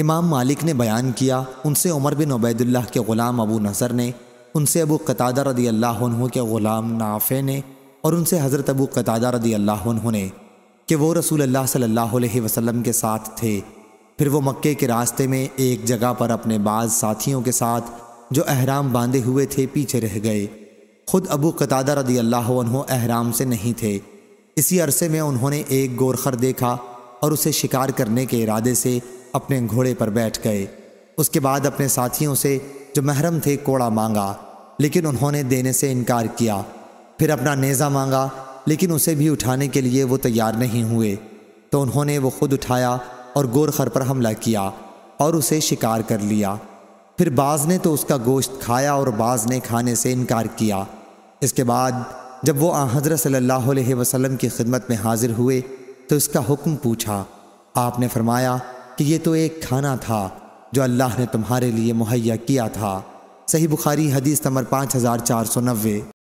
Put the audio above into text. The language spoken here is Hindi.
इमाम मालिक ने बयान किया उनसे उमर बिन उबैदुल्लाह के ग़ुलाम अबू नज़र ने उनसे अबू कतादा रदी अल्लाह के ग़ुलाम नाफ़े ने और उनसे हज़रत अबू कतादा रदी अल्लाह ने कि वो रसूल अल्लाह सल्लल्लाहु अलैहि वसल्लम के साथ थे फिर वो मक्के के रास्ते में एक जगह पर अपने बाज़ साथियों के साथ जो अहराम बांधे हुए थे पीछे रह गए खुद अबू कतादा रदी अल्लाह अहराम से नहीं थे इसी अरसे में उन्होंने एक गोरखर देखा और उसे शिकार करने के इरादे से अपने घोड़े पर बैठ गए उसके बाद अपने साथियों से जो महरम थे कोड़ा मांगा लेकिन उन्होंने देने से इनकार किया फिर अपना नेज़ा मांगा लेकिन उसे भी उठाने के लिए वो तैयार नहीं हुए तो उन्होंने वो खुद उठाया और गोरखर पर हमला किया और उसे शिकार कर लिया फिर बाज़ ने तो उसका गोश्त खाया और बाज़ ने खाने से इनकार किया इसके बाद जब वो हज़रत सल्लल्लाहु अलैहि की खिदमत में हाजिर हुए तो इसका हुक्म पूछा आपने फरमाया कि ये तो एक खाना था जो अल्लाह ने तुम्हारे लिए मुहैया किया था सही बुखारी हदीस नंबर पाँच हज़ार चार सौ नब्बे